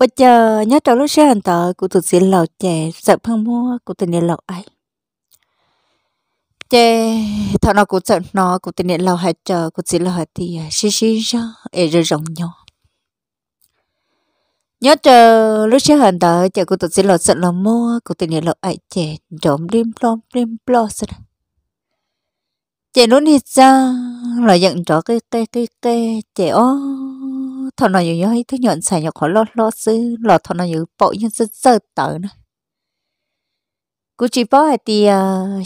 bây giờ nhớ trâu lúc xe hành tờ của tụi diễn lầu chè sợ phương mua của tình niệm lầu ấy chè thọ nó của sợ nó của tình niệm lầu hai chờ của xin lầu hai thì à, xí xí ra ế rơ rộng nhỏ nhớ chờ lúc xe hành tờ chờ của tụi diễn lầu sợ lầu mua của tình niệm lầu ấy chè trộm lim plom lim plo sợ chè lúc đi ra là giận chó cái cái cái cái chè ó thằng nào nhớ thứ nhận xài nhọc khó lo lo sư lọ thằng nào nhớ bộ nhân sư sơ tớ nữa cú ờ, chỉ bỏ hai ti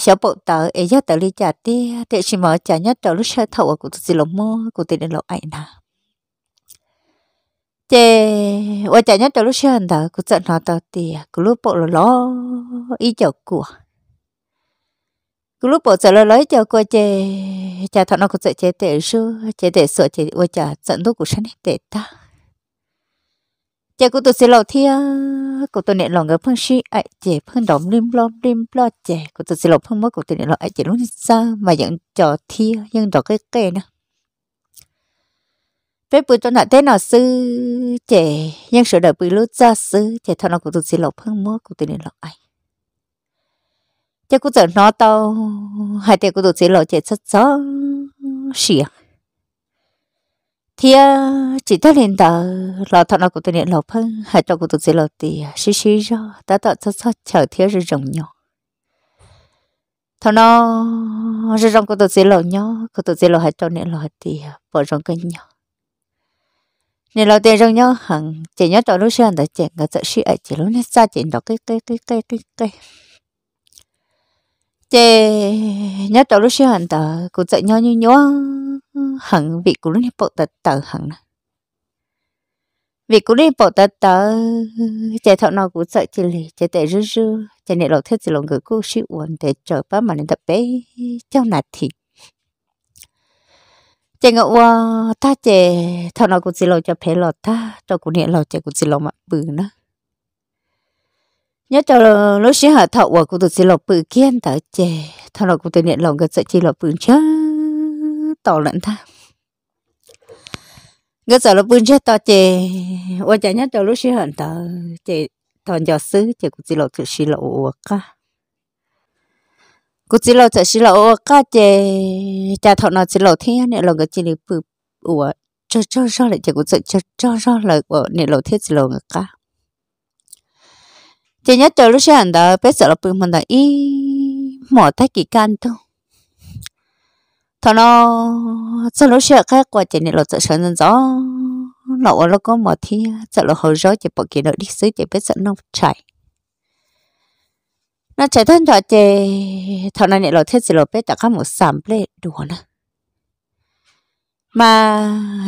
小宝豆，哎呀，豆里家的，但是嘛，家伢豆里舌头啊，古都是老么，古得的老爱呐。这我家伢豆里舌头，古只拿到的，古老宝了咯，一脚骨啊。cứ lúc bộ sợ lo lấy cho cô chè chả thọ nó cũng sợ chế tệ sư chế tệ sợ chế ôi chả giận lúc của sáng hết tệ ta chả cũng tôi sẽ lo thia cũng tôi nè lòng ngỡ phương si ai chế phương động lim lo lim lo chế cũng tôi sẽ lo phương mới cũng tôi nè lo ai chế lúc xa mà vẫn trò thia nhưng đó cái kề nữa với bụi tôi nói thế nào sư chế nhưng sự đời bụi lúc ra sư chế thọ nó cũng tôi sẽ lo phương mới cũng tôi nè lo ai chắc cũng giờ nó tao hai tay cũng được xí lộ chạy sắt gió xỉa thì à, chỉ thấy lên tờ lò thọ nó cũng tụi niệm lò phân hai tao cũng được xí lộ thì à, xí xí ra ta tao sắt sắt chờ thiếu rồi rồng nhỏ thọ nó rồi rồng cũng được xí lộ nhỏ cũng được xí lộ hai tao niệm lò thì à, bỏ rồng cái nhỏ nên là tiền rồng nhỏ hằng chỉ nhớ tao lúc xưa anh đã chạy cái sợ xí ấy chỉ lúc nãy xa chỉ đó cái cái cái cái cái cái chê nhớ tàu lúc xưa hẳn tờ cụ dạy nhau như nhau hẳn vị cụ lúc này bộ tật tờ hẳn vì cũng lúc này tật tờ chê thọ nào cũng dạy chê lì chê tệ rư rư chê này lộ thế chỉ lộ người cụ sĩ uẩn để chờ bá mà nên tập bé trong nạt thì chê ngọ ta chê thọ nào cũng chỉ lộ cho bé lọt ta cho cũng niệm lộ chê cũng chỉ lộ mặt bự nữa nhớ cho lúc sinh hở thọ của cụ tụt xí lộc bự kiên thở chè thằng lộc cụ tụt niệm lòng cái sợi chi lộc bự chớ tỏ lận ta cái sợ lộc bự chớ tỏ chè ôi chả nhớ cho lúc sinh hở thọ chè thằng giáo sứ chè cụ tụt lộc tự xí lộc của cả cụ tụt lộc tự xí lộc của cả chè cha thọ nào xí lộc thiên niệm lòng cái chi lộc bự ủa cho cho cho lại chè cụ tụt cho cho cho lại của niệm lộc thiết xí lộc của cả chỉ nhớ chờ lúc sáng đó bé sợ là bưng mình đã y mỏ thay kỳ can thôi thọ nó sợ lúc xe khác qua chỉ nên là sợ sơn nên gió lậu nó có mỏ thì sợ là hồi gió chỉ bỏ kỳ đợi đi xứ chỉ bé sợ nó chạy nó chạy thân cho chè thọ nó nên là thiết gì là bé đã có một sầm lệ đùa nữa mà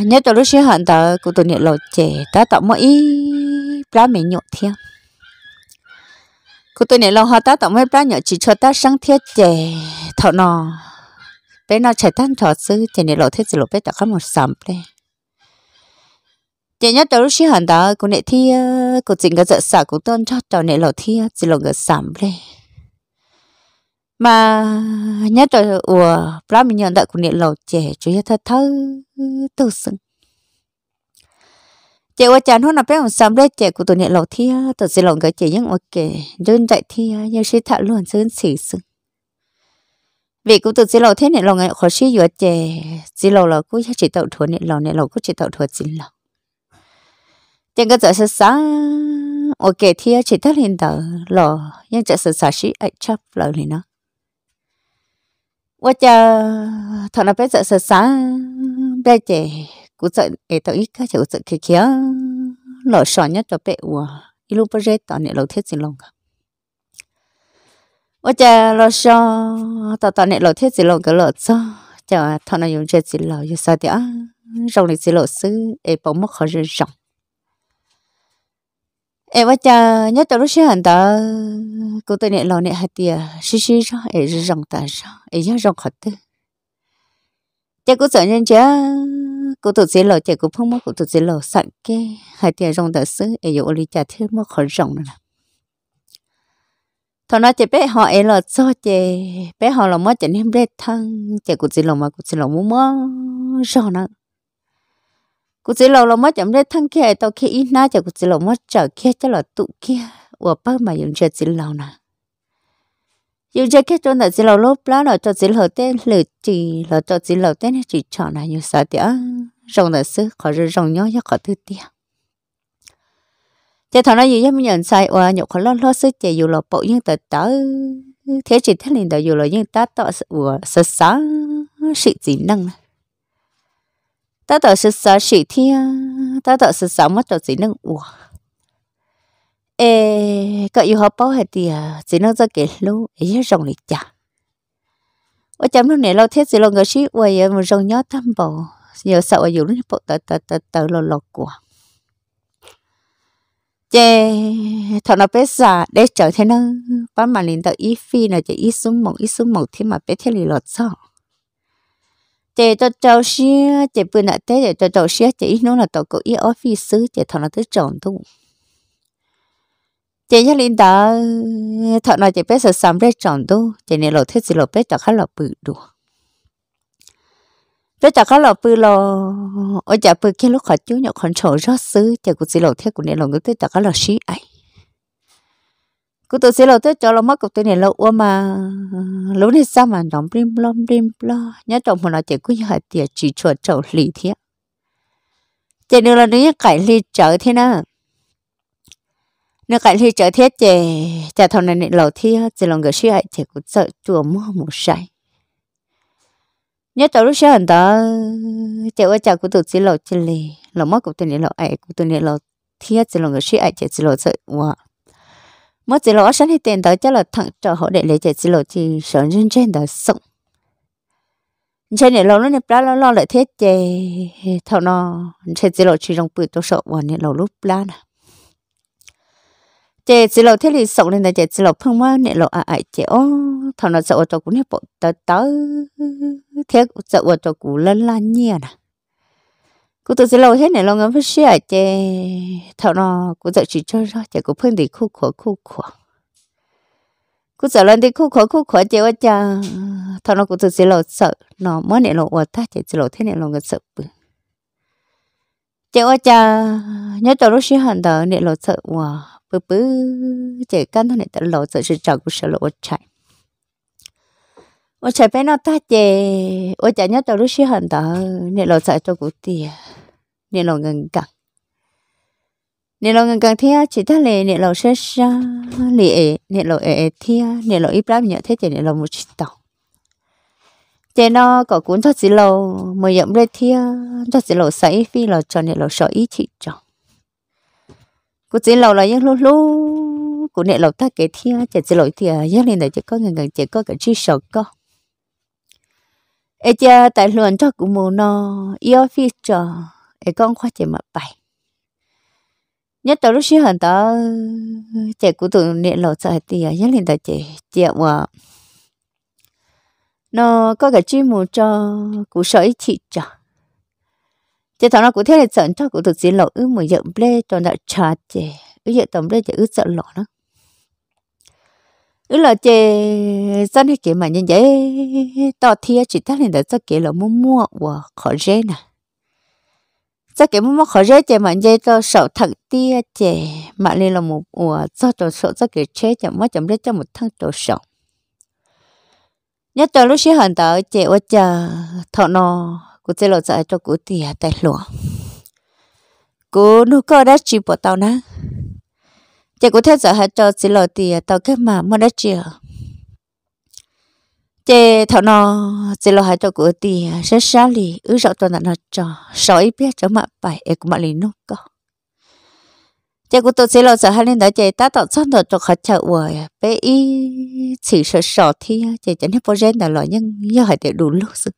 nhớ từ lúc sáng đó cũng tụi nên là chè đã tạo mỗi lá mình nhộn thiêng cô tôi này lo hoa ta tổng mấy bá nhỏ chỉ cho ta sáng thiết chè thọ nọ bé nó chạy tan trò sư chè này lộ thế gì lộ bé tạo không một sầm đây chè nhớ tới xí hẳn đó cô này thi cô chỉnh cái dợ xả cô tôn cho trò này lộ thi chỉ lộ cái sầm đây mà nhớ tới ủa bá mình nhận đại cô này lộ chè chủ yếu thật thơ tự sưng chị qua chán hôm nào bé hồng sớm đấy chị của tụi nhẹ lẩu thia tụi sẽ lẩu cái chị nhưng ok dân chạy thia nhưng sẽ thạo luôn dân xỉ sưng vì cũng tụi sẽ lẩu thế nhẹ lẩu ngày khó xí vừa chị chỉ lẩu là cũng chỉ tạo thuận nhẹ lẩu nhẹ lẩu cũng chỉ tạo thuận chỉ lẩu chị cái giờ sẽ sáng ok thia chỉ thắc hiện tờ lẩu nhưng chị sẽ sáng xí ấy chấp lẩu này nó qua chờ thằng nào bé giờ sẽ sáng bé cú sợ ấy tao ít cái chỗ sợ kia kia lọ sọ nhất cho bé ủa ít lúc bây giờ tao nè lầu thiết gì lòng cả ủa cha lọ sọ tao tao nè lầu thiết gì lòng cái lỡ sọ cha thằng này dùng chết gì lọ dùng sao thì á rồng này gì lọ xứ ấy bóng mất khỏi rồng em bắt chà nhớ tao lúc xưa hẳn ta cô tôi nè lò nè hạt tiề xí xí ra em rong ta ra em nhớ rong khó tư cha cô sợ nhân cha cô tụt dễ lỡ chạy cô phong mất cô tụt dễ lỡ sẵn cái hai tiền rong đã xứ ấy dụ lý trả thêm mất khỏi rong nữa thằng nó chạy bé họ ấy là cho chạy bé họ là mất chạy nem đét thân chạy cô dễ lỡ mà cụ dễ lỡ muốn mất rộng nữa cụ dễ lỡ là mất chạy đét thân kia tao kia ít na chạy cô dễ lỡ mất trở kia cho là tụ kia ở bơ mà dùng chạy dễ lỡ nữa yêu cho cái chỗ nào chỉ là lúc đó là cho chỉ là tên lửa chỉ là cho chỉ là tên chỉ chọn là như sao thì à, rồng là sư khỏi rồi rồng nhó cho khỏi thứ tiền thế thằng nó gì dám nhận sai oa nhậu khó lo lo sư chạy dù là bộ nhưng tờ tớ thế chỉ thế liền tờ dù là nhưng ta tọ của sợ sợ sự gì năng ta tọ sợ sợ sự thiên ta tọ sợ sợ mất cho gì năng uổng ê cậu yêu hợp bảo hết thì à, chỉ nó ra kể lâu ấy rồng lịch chả ở chấm lúc này lâu thế chỉ lâu người sĩ quay một rồng nhớ thăm bầu giờ sợ ở dùng bộ tờ tờ tờ tờ lò lò của chê thằng nó biết già để trở thế nó bán mà liền tờ ít phi là chỉ ít xuống một ít xuống một thế mà biết thế lì lọt sao chị tôi trâu xí, chị bữa nãy thế chị tôi trâu xía chị ít nữa là tôi có ít office xứ chị thằng nó tới trộn tôi chị nhớ linh đó thọ nói chị biết sợ sắm bé chọn tu chị nên lộ thiết gì lộ biết chả khá lộ bự đủ biết chả khá lộ bự lo ở chả bự kia lúc khỏi chú nhậu còn chỗ rất xứ chị cũng chỉ lộ thiết của nên lộ người tôi chả khá lộ xí ấy cứ tôi sẽ lộ thiết cho lộ mất của tôi nên lộ qua mà lúc này sao mà đóng bim blom bim lo nhớ chồng mà nói chị cũng như hạt tiệt chỉ chuột trầu lì thế chị nữa là nếu cải lì chợ thế nào nó cái thì trở thiết chè chả thằng này lầu thi chỉ lòng người suy hại chè cũng sợ chùa mua một sai nhớ tao lúc xưa sáng đó chè qua chào cũng tự chỉ lầu chỉ lì lầu mất cũng tự này lầu ấy cũng tự này lầu thi chỉ lòng người suy hại chè chỉ lầu sợ quá mất chỉ lẩu sáng thì tiền đó chắc là thằng trợ họ để lấy chỉ chỉ lầu chỉ sợ trên trên đó sống trên này lầu nó nè plá lo lo lại thiết chè thằng nó trên chỉ lầu chỉ trong bự tôi sợ quá nè lầu lúc plá nè chị chỉ là thế thì sống lên là chị chỉ là phong mà nè là à ai à, chị ô thằng nó sợ cho cũng hết bộ tớ tớ thế sợ cho cũng lớn lan nhiều nè cô tôi chỉ lâu hết này lâu ngắm phải xe chị thằng nó cũng sợ chỉ cho ra chị cũng phân thì khu khổ khu khổ cô sợ lên thì khu khổ khu khổ chị ô cha thằng nó cũng tôi chỉ lâu sợ nó mới nè là ô ta chị chỉ là thế này là người sợ bự chị ơi cha nhớ tao lúc xí hận đó nè lộ sợ wow bự bự chị căn thôi nè tao lộ sợ sự trào của sự lộ chạy ôi chạy bé nó ta chị ôi chạy nhớ tao lúc xí hận đó nè lộ sợ cho cụ tì nè lộ ngừng cẳng nè lộ ngừng cẳng thia chỉ ta lệ nè lộ sơ sơ lệ nè lộ ế thia nè lộ ít lắm nhớ thế chị nè lộ một chút tao thế nó có cuốn cho chị lầu mà dậm lên thia cho chị lầu sấy phi lầu cho nên lầu sợ ý chị chọn của chị lầu là những lô lô của nè lầu ta kể thia chị chị lầu thia giác lên để chị có người người chị có cái chi sợ co ê cha tại luận cho cụ mù nó yêu phi cho ê con khoa chị mà bài nhất tới lúc xí hẳn tớ chị của tụi nè lầu sợ thì giác lên để chị chị mà nó có cái chuyên mục cho cụ sở ít chị chả chị thảo nó cụ thế là sợ cho cụ thực diện lộ ư mù dậm ple cho đã trả chè, ư dậm tầm ple chị ư sợ lộ nó ư là chè, sao này kể mà như dễ, to thia chị ta này đã cho kể là mua mua và khó dễ nè cho kể mua mua khó dễ chị mà như cho sợ thằng tia chè, mà lên là một ủa cho cho sợ cho kể chế chẳng mất chẳng biết cho một thằng cho sợ nhất tờ lúc xí hận tờ chị ở chờ thọ nọ cụ chơi lộ dạy cho cụ tìa à, tại lụa cụ nụ cơ đã chịu bỏ tao nè, chị cụ thế giờ hãy cho chị lộ tìa tàu cái mà mà đã chịu chị thọ nọ chị lộ hãy cho cụ tìa sẽ à, xa lì ứ rõ tuần là nó cho sợ ý biết cho mà bài ế của mà lì nụ cơ 结果都走了之后呢，大家打到村头就喝酒我呀，被一起是少天啊，这真的不认得了，人要还得撸撸是。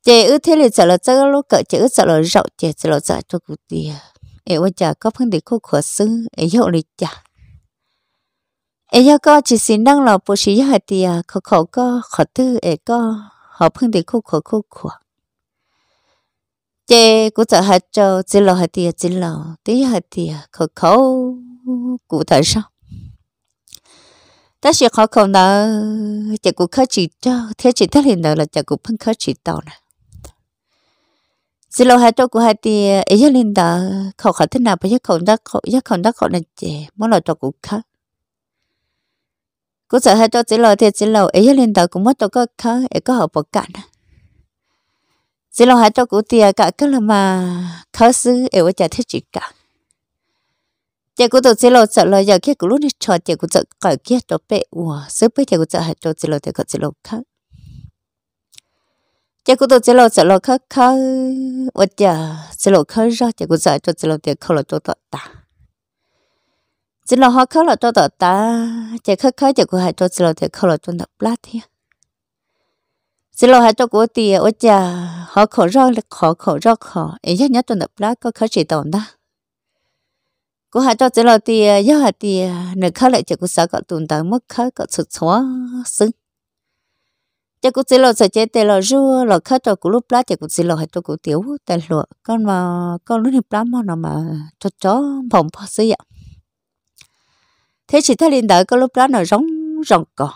这 ở thế này giờ là giờ lúc cỡ chữ giờ là rậu chè giờ là giờ cho cụ tia, em bây giờ có phân tích khu khóa sư, em hiểu lý chả. yêu có chỉ xin năng là bố sĩ hai tia, à, khó khó khó tư em có họ phân tích khu khóa khóa chế cũng sợ hết trâu chỉ lo hết tiền chỉ lo tí hết tiền khó khổ cụ thể sao ta sẽ khó khăn đó chả cũng khó chỉ cho thế chỉ thế thì nữa là chả cũng phân khó chỉ to nè chỉ lo hết trâu cũng hết tiền ấy giờ lên đó khổ khó thế nào bây giờ khổ đó khó giờ khổ đó khó nên chế mỗi lần trâu cũng khó cũng sợ hết trâu chỉ lo thì chỉ lo ấy giờ lên đó cũng mất trâu có khó ấy có học bỏ cả nè chỉ là hai cho cụ tiền cả cái là mà khó em ở chả thích chỉ cả giờ cụ tổ chỉ là sợ là giờ kia cụ lúc này cho giờ cụ sợ cả kia cho bé ủa sớm bé giờ cụ sợ hai cho chỉ là thì có chỉ là khác giờ cụ tổ chỉ là sợ là khác khác ủa giờ chỉ là khác ra giờ cụ sợ cho chỉ là thì không là cho tọt ta chỉ là họ khác là cho tọt ta giờ khác khác giờ cụ hai cho chỉ là thì không là cho nạp lát thiệt chỉ lo hai cho của tiền ở nhà họ khổ rõ là khó khổ rõ khó ấy nhất nhất tuần đập lá có khó chỉ tồn đó của hai cho chỉ lo tiền do hai tiền nửa khó lại cho của sợ có tuần tới mất khó có sụt xóa sưng cho của chỉ lo sợ chết tiền lo rua lo khó cho của lúc lá cho của chỉ lo hai cho của tiểu tài lụa con mà con lúc nhập lá mà nó mà cho chó phòng phò sử dụng thế chỉ thấy liên đợi có lúc đó nó rống ròng cò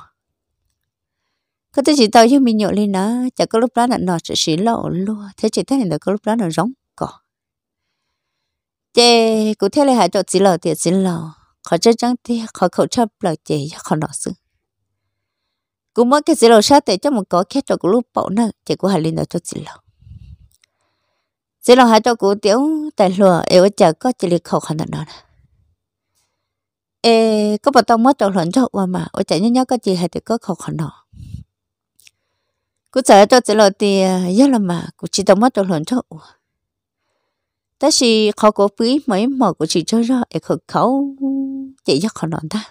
có thế chỉ tao cho mình nhộn lên nó chả có lúc đó là nó sẽ xỉ lộ luôn thế chỉ thế này là có lúc đó nó rống cỏ chê cụ thế là hạ cho xỉ lộ thì xỉ lộ khó chơi trắng thì khó khẩu chấp là chê khó nọ sự cũng mới cái xỉ lộ sát để cho một có khét cho cụ lúc bậu nữa chả cụ hạ lên nó cho xỉ lộ xỉ lộ hạ cho cụ tiểu tài lùa yêu chả có chỉ lịch khẩu khăn nó nè ê có bà tao mất trò lợn cho mà ở chạy nhớ nhớ có gì hay thì có khẩu khăn nọ cú trở tôi chỉ là thì giờ à, là mà cú chỉ tao mất tôi lớn thôi ta chỉ khó có phí mấy mà cú chỉ cho ra để khử khẩu chỉ cho khó nón ta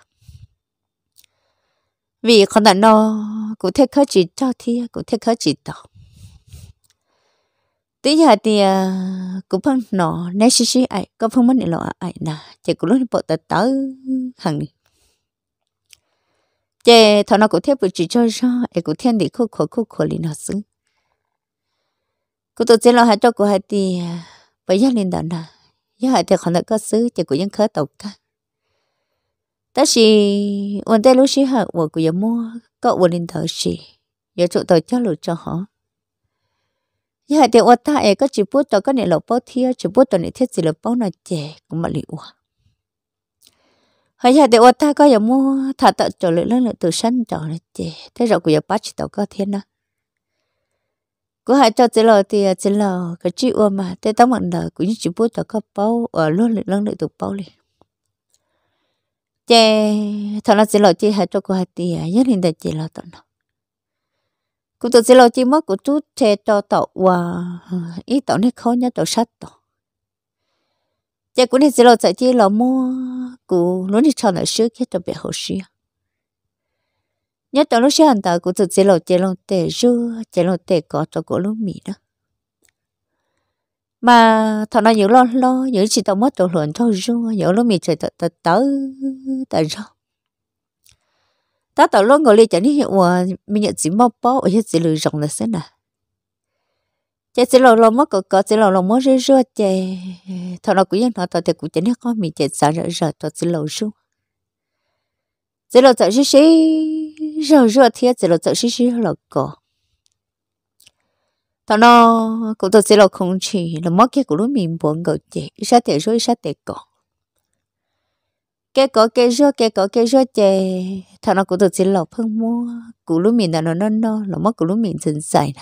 vì khó nón nó cú thấy khó chỉ cho thì cú thấy khó chỉ đó, tí giờ thì à, cú phân nó nãy xí xí ai có phân mất nữa ai nè chỉ cú lúc bộ tới hàng chế thằng nào cũng theo bự chỉ cho ra ai cũng thiên để khó khó khó khô lên nó xứ cũng tổ chức lo hai cho của hai thì bây giờ lên đàn là giờ hai thì còn được có xứ chỉ có những khởi đầu cả tất chỉ ổn tê lúc xí hả ổn của giờ mua có ổn lên thở xí giờ trụ tàu cho lụt cho họ giờ hai thì ổn ta ấy có chỉ bút tàu có này lộc bao thiêu chỉ bút tàu này thiết gì lộc bao nó chè cũng mà liệu hãy giờ thì ô ta có giờ mua thà tự chỗ lựa lương lựa từ sân chỗ này chị thế rồi cũng giờ bắt chỉ tàu có thiên đó cũng hay cho chị lò thì à, chị lò cái chị ô mà thế tao mặn đời cũng như chị bố tàu có bao ở luôn lựa lương lựa từ bao liền chè thằng là chị lò chị hay cho cô hay thì à, nhất định để chị lò tao nó cũng tự chị lò chị mất của chú chè cho tàu và ít tàu này khó nhất tàu sát tàu giờ cũng nên chỉ lo chạy chi lo mua cụ lúc đi chọn lại sữa khi đặc biệt hồ sữa nhất đó lúc sáng tạo cũng chỉ lo chỉ lo tệ rưa chỉ lo tệ có cho cụ lúc mì đó mà thằng này nhiều lo lo nhiều chỉ tao mất đồ luận cho rưa nhiều lúc mì trời tớ tớ tớ tớ rau tớ tớ luôn ngồi liền chẳng hiểu mà ờ, mình nhận chỉ mò bao, ở hết chỉ lười rồng là thế nào chị chỉ lầu lầu mất cỡ cỡ chỉ lầu lầu mất rơi rơi chị thằng nó cũng như nó thằng thì cũng chỉ biết có mình chị sợ rơi rơi thằng chỉ lầu xuống chỉ lầu thằng xí xí rơi rơi thiệt chỉ lầu thằng xí xí lầu cỡ thằng nó cũng thằng chỉ lầu không chỉ là mất cái của nó mình buồn cỡ chị sao thì rơi sao thì cỡ cái cỡ cái rơi cái cỡ cái rơi chị thằng nó cũng thằng chỉ lầu phân mua của nó mình là nó nó nó là mất của nó mình dần dài nè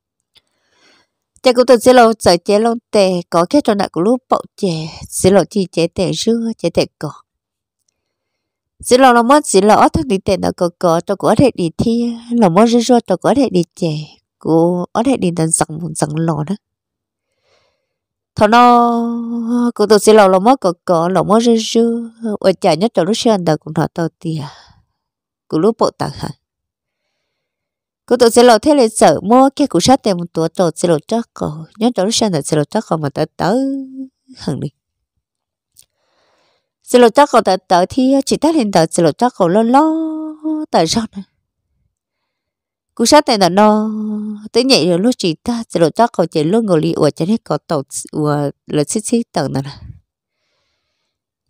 chị cũng tự xí lộ sợ chế lông tệ có kết cho nợ của lúc bậu chè, xí lộ chi chế tệ rưa chế tệ cỏ xí lộ là món xí lộ thằng đi tệ nợ cỏ cỏ cho có thể đi thi là mất rưa rưa cho có thể đi chè, của có thể đi đến sẵn vùng sẵn lộ đó thọ nó cũng tự xí lộ nó mất cỏ cỏ nó mất rưa rưa ở chả nhất cho lúc xưa ta cũng thọ tàu tiền của lúc bộ tặng hả cô tổ sẽ lộ thế lên sợ mua cái cụ sát tiền một tổ tổ sẽ lộ chắc cô nhớ tổ lúc sáng sẽ lộ chắc cô mà tới tới hằng đi sẽ lộ chắc cô tới tới thì chỉ tắt lên tới sẽ lộ chắc cô lo lo tới sau này cú sát này là nó tới nhảy rồi lúc chỉ ta chỉ lộ cho cậu chỉ luôn ngồi li ở trên nên có tàu ủa là xích xích tầng này là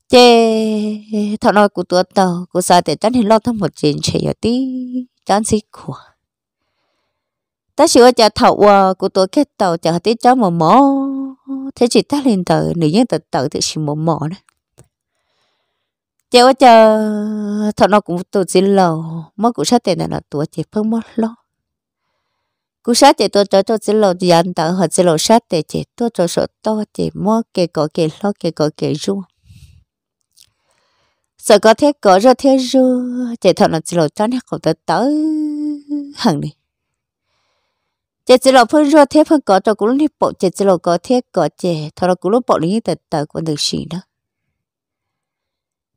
chê thọ nói của tổ, tàu của sao để chắn thì lo thăm một chuyện chỉ ở tí chán xích của ta sửa cho thầu ờ, của tôi kết tàu cho tí chó mò mò thế chỉ ta lên tờ nữ nhân tờ tờ thì chỉ mò mò đó chờ chờ thọ nó cũng tụt xin lầu mất cũng sát tiền là tuổi chỉ phương mất lo cú sát chỉ tôi cho tôi xin lầu thì anh tờ họ xin lầu sát tiền chỉ tôi cho số to chỉ mò kề có kề lo kề có kề ru sợ có thế cỏ rồi thế ru chỉ thọ nó xin lầu cho nó không tới tới hằng đi chị chỉ là phân ra thế phân cỏ cho cũng đi bộ chị chỉ là cỏ thế cỏ chị thọ là cũng lúc bộ lý tật tật của được gì đó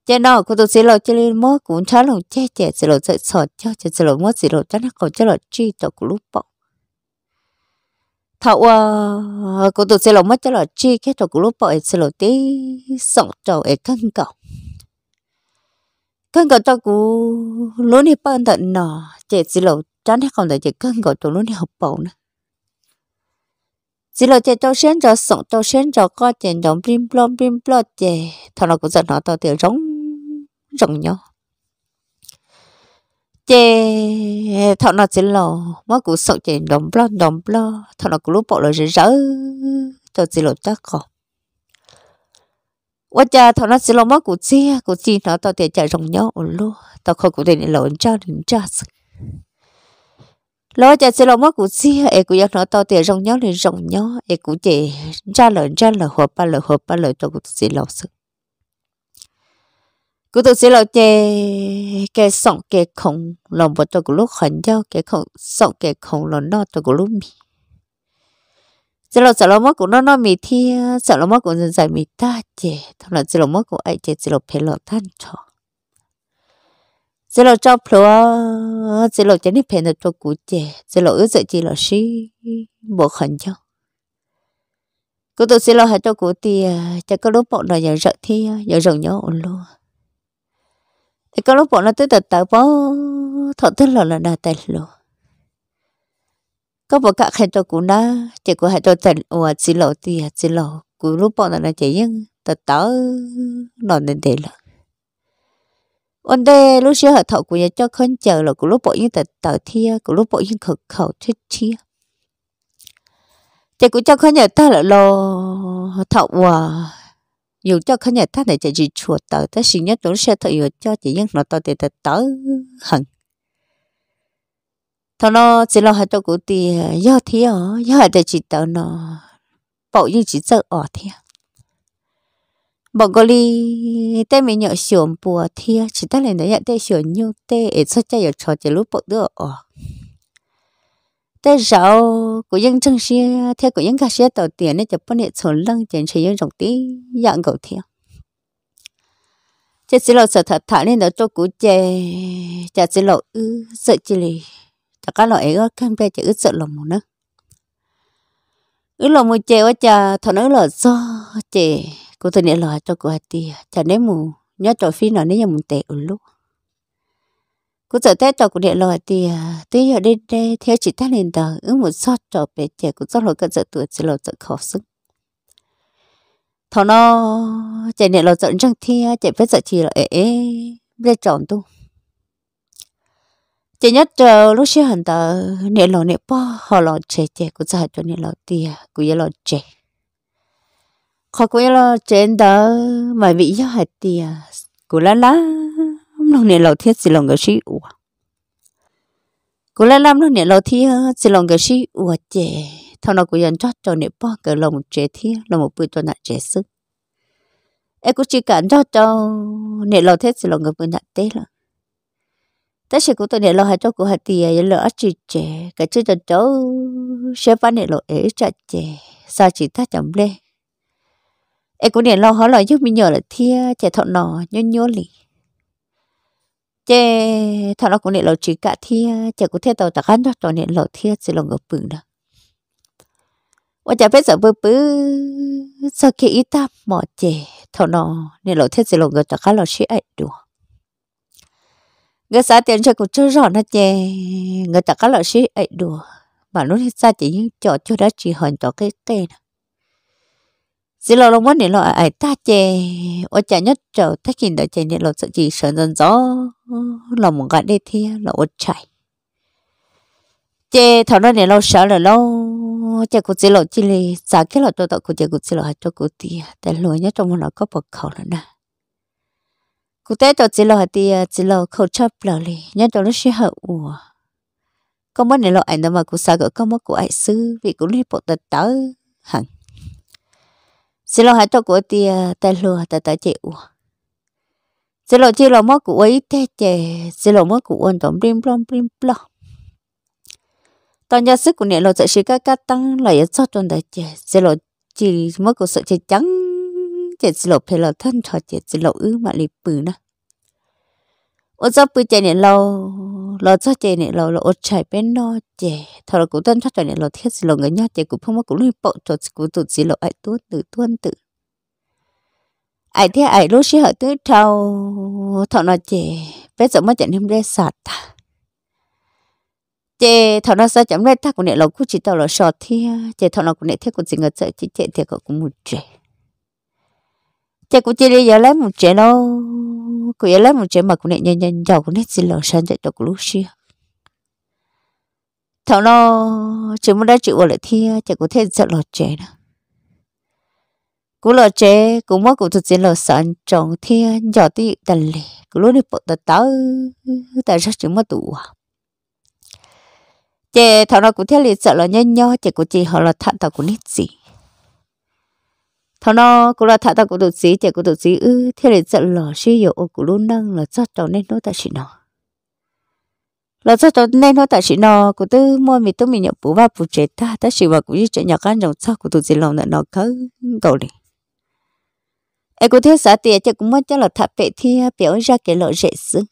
chị nào cũng tôi chỉ là chơi lên mốt cũng chả lòng che chị chỉ là sợ sọt cho chị chỉ là mốt chỉ là chắc nó còn chắc là chi cho cũng lúc bộ thọ à tôi chỉ là mất chắc là chi cái cho cũng lúc bộ chỉ là tí sợ trầu ấy căng cầu căng cầu cho cũng lúc đi bận thận nọ chị chỉ là tránh hết không thể chỉ cần gọi tụi nó đi học bộ nữa chỉ là chạy trâu sen cho sống trâu sen cho có chạy nhóm blim blom blim blo chạy thằng nào cũng giận nó tao tiểu rống rồng nhau chạy thằng nào chỉ lo mà cũng sống chạy nhóm blo nhóm blo thằng nào cũng lúc bộ là rỡ rỡ cho chỉ là chắc không quá cha thằng nào chỉ lo mất của chia của chi nó tao thì chạy rồng nhau luôn tao không có thể lộ cho đến cha lo cha sẽ lo mất của xia e của giặc nó to tiền rong nhó lên rong nhó e của chị ra lời ra lời hộp ba lời hộp ba lời tôi cũng sẽ lo sự của tôi sẽ lo chè cái sòng cái không lòng vợ tôi cũng lúc khẩn nhau, cái không sòng cái không lòng no tôi cũng lúc mì sẽ lo sợ lo mất của nó nó mì thi sợ lo mất của dân dạy mì ta chè thằng là sẽ lo mất của ai chè sẽ lo phải lo than trò chỉ là cho phlo chỉ là chỉ đi phèn được cho cụ trẻ chỉ là ước chỉ là sĩ bộ khẩn cho cụ tôi chỉ là hãy cho cụ thì chỉ có lúc bọn nó giờ rợ thì giờ rồng nhau ổn luôn thì có lúc bọn nó tới tận tạo bó thọ tới là là đà tài luôn có bộ cả khen cho cụ na chỉ có hãy cho tận ủa chỉ là thì chỉ là cụ lúc bọn nó là chỉ nhưng tận tạo nó nên để là ôn đề lúc xưa họ thọ của nhà cho khấn chờ là của lúc bộ yên tật tờ thia của lúc bộ yên khẩu khẩu thiết thia chạy của cho khấn nhà ta là lo thọ hòa dù cho khấn nhà ta này chạy gì chuột tờ ta xin nhất lúc xưa thọ vừa cho chỉ nhân nó tờ thì tờ tớ hận thọ nó chỉ lo hai cho của tiền do thia do để chỉ tờ nó bộ yên chỉ sợ ở thia บอกกลีเต้มีเหยาะสวมปัวเทียชิตาเลยนะยะเต้สวนยูเต้เอซะจะอยากชอจะรู้ปกเด้ออ๋อเต้เจ้ากูยังจังเสียเทียกูยังกะเสียต่อเตียนเนี่ยจะปนเนี่ยสนลังเจนเชยยังจงตีอย่างเก่าเทียจะสิเราสถาถาเนี่ยเราตัวกูเจจะสิเราอื้อเสจิลีแต่ก็เราเอก็ขึ้นไปจะอื้อเสลมนะ ứ là mua chè quá cha thằng nói là do chè cô tôi nè lo cho cô thì chả nè mù nhớ cho phi nó nè mù tệ ở lúc cô sợ thế cho cô nè lo ti, à, tuy giờ đây đây theo chị ta lên tờ ứng một sót cho bé trẻ cũng sót lo cái sợ tuổi chỉ lo sợ khó sức Thằng nó chạy nè lo sợ răng thi, chạy với sợ chị là ế ế biết chọn tu chỉ nhất chờ lúc xưa hẳn tờ nè lò nè po họ lo trẻ trẻ cũng sợ cho nè lò ti, cũng giờ lo trẻ khó quê lo trên đó mà vị do hạt tiề cú la lá lúc này lâu thiết chỉ lòng cái sĩ ủa cú la lá lúc này lâu thiết chỉ lòng cái sĩ ủa chè thằng nào cũng dần cho cho nè bỏ cái lòng chế thiết là một bữa cho nạn chế sức em cũng chỉ cần cho cho nè lâu thiết chỉ lòng người bữa nạn tế là tất nhiên cũng tôi nè lâu hạt cho cú hạt tiề à, lỡ chỉ chè cái chứ cho cháu sẽ bán nè lâu ấy chặt chè sao chỉ ta chậm lên em cũng để lo hó lời giúp mình nhờ là thia trẻ thọ nò nhớ nhớ lì trẻ thọ nó cũng để lo chỉ cả thia trẻ cũng thia tàu tạc ăn đó tàu để lo thia chỉ lo ngập bừng đó và trẻ phải sợ bự bự sợ khi ít ta mỏ trẻ thọ nò điện lo thia chỉ lo ngập tạc ăn lo chỉ ấy đùa người xã tiền cho cũng chưa rõ nó chè người tạc ăn lo sĩ ấy đùa mà nó xa chỉ những trò cho đã chỉ hòn cho cái cây này chỉ lo lông mất để lo ai ta chè ở chả nhất trở tất cả đời chè nên lo sợ gì sợ dần gió lo một gã đi thi lo ở chạy chè thằng nó để lo sợ là lo chè cũng chỉ lo chỉ lì xả cái lo cho tao cũng chè cũng chỉ lo cho cũng thì để lo nhất trong nó có bậc khẩu nữa nè cụ tế tôi chỉ lo thì chỉ à, lo khẩu chấp lo lì nhất trong lúc sẽ hậu ủa có mất để lo ảnh đâu mà cũng xả có mất của ai sư vì cũng lấy bộ tật tớ hẳn chỉ là hai tao của thì tay lừa tay tay chịu chỉ là chỉ là mất của ấy thế chè chỉ là mất của anh tổng blim blom blim blom tao nhớ sức của nè là sẽ cái cái tăng là yếu cho tuần đại chè chỉ là chỉ mất của sự chè trắng chè chỉ là phải là thân thọ chè chỉ là ư mà lì bự nữa ô cho bây giờ này, lâu lâu cho chạy này, lâu lâu ô chạy bên nó chạy thằng là cũng tân cho chạy này, lâu thiết gì lâu người nhát chạy cũng không có cũng luôn bỏ cho cũng tự gì lâu ai tuân tự tuân tự ai thế ai lúc xí hở tứ trâu thằng nó chạy bây giờ mới chạy nêm đây sạt chạy thằng nó sao chấm đây ta cũng này, lâu cũng chỉ tao là sọt thi chạy thằng nó cũng này, thế cũng chỉ người sợ chỉ chạy thì cũng một chạy chạy cũng chỉ đi giờ lấy một chạy lâu cô ấy lấy một chế mặc của nè nhân nhân giàu của nè xin lỗi sang chạy đọc lúc xưa thằng nó chỉ muốn đã chịu vào lại thi chạy có thể sợ lọt chế nữa cú lọ chế cú mất cú thực chiến lọ sẵn trồng thiên nhỏ tí tần lì cú lúc đi bộ tờ tớ tại sao chỉ mất tủ à chế thằng nó cũng thấy lì sợ lọ nhân nho chế cú chỉ họ lọ thằng thảo cũng nít gì thọ nó cũng là thà ta cũng được gì thì cũng được gì ư thế là giận lò xí dầu ô cũng luôn năng là chắc cháu nên nó ta chỉ nó là chắc cháu nên nó ta chỉ nó cũng tư mua mì tôi mình nhập bù vào bù chế ta ta chỉ vào cũng như chuyện nhạc ăn trong sau cũng được gì lòng nó khớ cầu đi ai cũng thấy sợ tiền chứ cũng mất cho là thà bệ thi biểu ra cái lọ dễ xương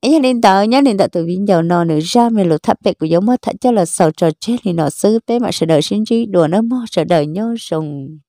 ấy nên tớ nhớ nên tớ từ vinh dầu nọ nữ ra mình lột thắp bẹt của giống mất thật cho là sầu trời chết thì nó xứ bé mà sợ đời sinh trí đùa nó mò sợ đời nhớ rồng